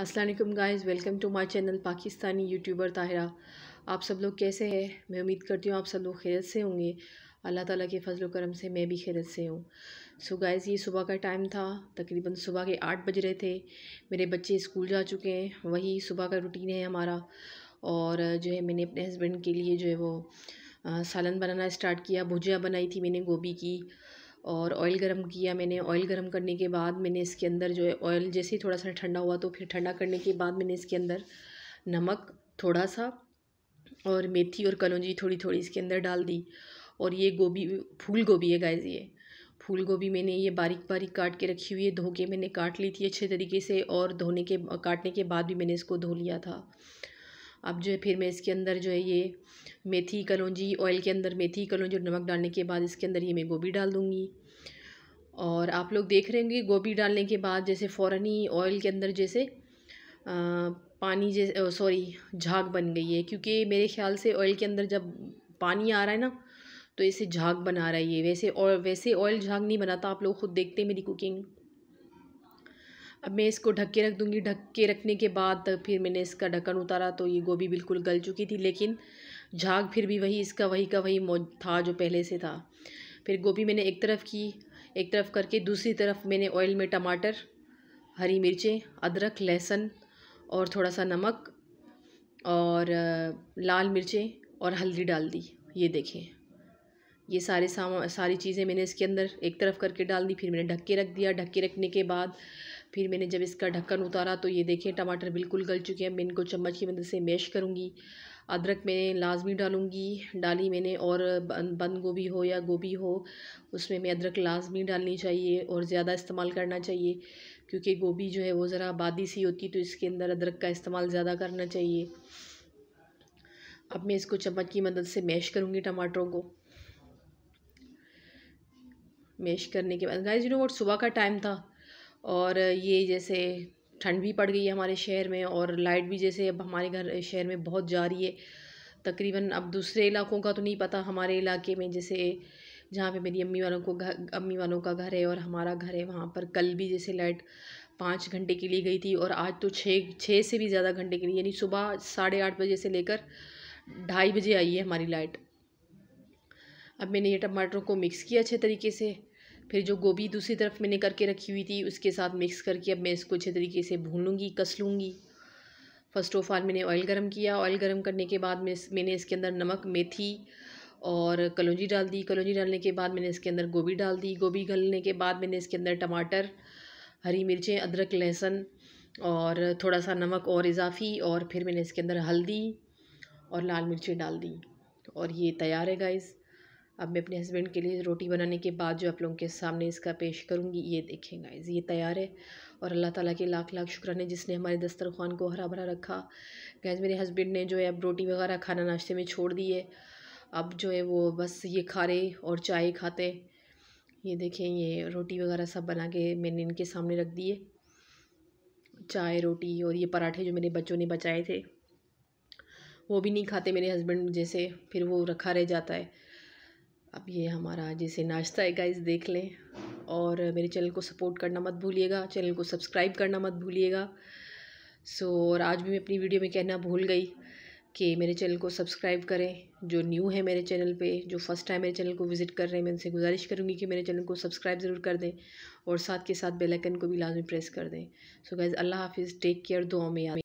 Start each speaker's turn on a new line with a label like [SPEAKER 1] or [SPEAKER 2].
[SPEAKER 1] Aslam guys welcome to my channel Pakistani YouTuber Tahira आप सब लोग कैसे हैं मैं उम्मीद करती हूँ आप सब लोग खैरत से होंगे अल्लाह ताला के फजल करम से मैं भी खैरत से हूँ सो गाइज़ ये सुबह का टाइम था तकरीबन सुबह के आठ बज रहे थे मेरे बच्चे स्कूल जा चुके हैं वही सुबह का रूटीन है हमारा और जो है मैंने अपने हस्बैंड के लिए जो है वो सालन बनाना स्टार्ट किया भुजिया बनाई थी मैंने गोभी की और ऑयल गरम किया मैंने ऑयल गरम करने के बाद मैंने इसके अंदर जो है ऑयल जैसे ही थोड़ा सा ठंडा हुआ तो फिर ठंडा करने के बाद मैंने इसके अंदर नमक थोड़ा सा और मेथी और कलौजी थोड़ी थोड़ी इसके अंदर डाल दी और ये गोभी फूल गोभी है गाइज ये फूल गोभी मैंने ये बारीक बारीक काट के रखी हुई है धो के मैंने काट ली थी अच्छे तरीके से और धोने के काटने के बाद भी मैंने इसको धो लिया था अब जो है फिर मैं इसके अंदर जो है ये मेथी कलौजी ऑयल के अंदर मेथी कलौजी और नमक डालने के बाद इसके अंदर ये मैं गोभी डाल दूँगी और आप लोग देख रहे होंगे गोभी डालने के बाद जैसे फ़ौर ही ऑयल के अंदर जैसे आ, पानी जैसे सॉरी झाग बन गई है क्योंकि मेरे ख्याल से ऑयल के अंदर जब पानी आ रहा है ना तो इसे झाग बना रहा है ये वैसे और वैसे ऑयल झाग नहीं बनाता आप लोग ख़ुद देखते हैं मेरी कुकिंग अब मैं इसको ढक के रख दूँगी ढक के रखने के बाद फिर मैंने इसका ढक्कन उतारा तो ये गोभी बिल्कुल गल चुकी थी लेकिन झाग फिर भी वही इसका वही का वही था जो पहले से था फिर गोभी मैंने एक तरफ की एक तरफ करके दूसरी तरफ मैंने ऑयल में टमाटर हरी मिर्चें अदरक लहसुन और थोड़ा सा नमक और लाल मिर्चें और हल्दी डाल दी ये देखें ये सारे सामा सारी चीज़ें मैंने इसके अंदर एक तरफ करके डाल दी फिर मैंने ढक के रख दिया ढक के रखने के बाद फिर मैंने जब इसका ढक्कन उतारा तो ये देखें टमाटर बिल्कुल गल चुके हैं मैं इनको चम्मच की मदद से मैश करूँगी अदरक मैंने लाजमी डालूँगी डाली मैंने और बंद गोभी हो या गोभी हो उसमें मैं अदरक लाजमी डालनी चाहिए और ज़्यादा इस्तेमाल करना चाहिए क्योंकि गोभी जो है वो ज़रा बादी सी होती तो इसके अंदर अदरक का इस्तेमाल ज़्यादा करना चाहिए अब मैं इसको चम्मच की मदद से मैश करूँगी टमाटरों को मैश करने के बाद गाइस यू नो वोट सुबह का टाइम था और ये जैसे ठंड भी पड़ गई है हमारे शहर में और लाइट भी जैसे अब हमारे घर शहर में बहुत जा रही है तकरीबन अब दूसरे इलाकों का तो नहीं पता हमारे इलाके में जैसे जहाँ पे मेरी अम्मी वालों को घर अम्मी वालों का घर है और हमारा घर है वहाँ पर कल भी जैसे लाइट पाँच घंटे के लिए गई थी और आज तो छः छः से भी ज़्यादा घंटे के लिए यानी सुबह साढ़े आठ बजे से लेकर ढाई बजे आई है हमारी लाइट अब मैंने ये टमाटरों को मिक्स किया अच्छे तरीके से फिर जो गोभी दूसरी तरफ मैंने करके रखी हुई थी उसके साथ मिक्स करके अब मैं इसको अच्छे तरीके से भून लूँगी कस लूँगी फ़र्स्ट ऑफ ऑल मैंने ऑयल गर्म किया ऑयल गर्म करने के बाद मैं मैंने इसके अंदर नमक मेथी और कलौजी डाल दी कलौजी डालने के बाद मैंने इसके अंदर गोभी डाल दी गोभी गलने के बाद मैंने इसके अंदर टमाटर हरी मिर्चें अदरक लहसुन और थोड़ा सा नमक और इजाफ़ी और फिर मैंने इसके अंदर हल्दी और लाल मिर्ची डाल दी और ये तैयार है गाइज़ अब मैं अपने हस्बैंड के लिए रोटी बनाने के बाद जो आप लोगों के सामने इसका पेश करूँगी ये देखें गाइज ये तैयार है और अल्लाह ताला के लाख लाख शुक्राना है जिसने हमारे दस्तरखान को हरा भरा रखा गैज़ मेरे हस्बैंड ने जो है अब रोटी वगैरह खाना नाश्ते में छोड़ दिए अब जो है वो बस ये खा रहे और चाय खाते ये देखें ये रोटी वगैरह सब बना के मैंने इनके सामने रख दिए चाय रोटी और ये पराठे जो मेरे बच्चों ने बचाए थे वो भी नहीं खाते मेरे हस्बैंड जैसे फिर वो रखा रह जाता है अब ये हमारा जैसे नाश्ता है गाइस देख लें और मेरे चैनल को सपोर्ट करना मत भूलिएगा चैनल को सब्सक्राइब करना मत भूलिएगा सो और आज भी मैं अपनी वीडियो में कहना भूल गई कि मेरे चैनल को सब्सक्राइब करें जो न्यू है मेरे चैनल पे जो फर्स्ट टाइम मेरे चैनल को विज़िट कर रहे हैं मैं उनसे गुजारिश करूँगी कि मेरे चैनल को सब्सक्राइब ज़रूर कर दें और साथ के साथ बेलाइकन को भी लाजमी प्रेस कर दें सो गाइज़ अल्लाह हाफिज़ टेक केयर दुआ में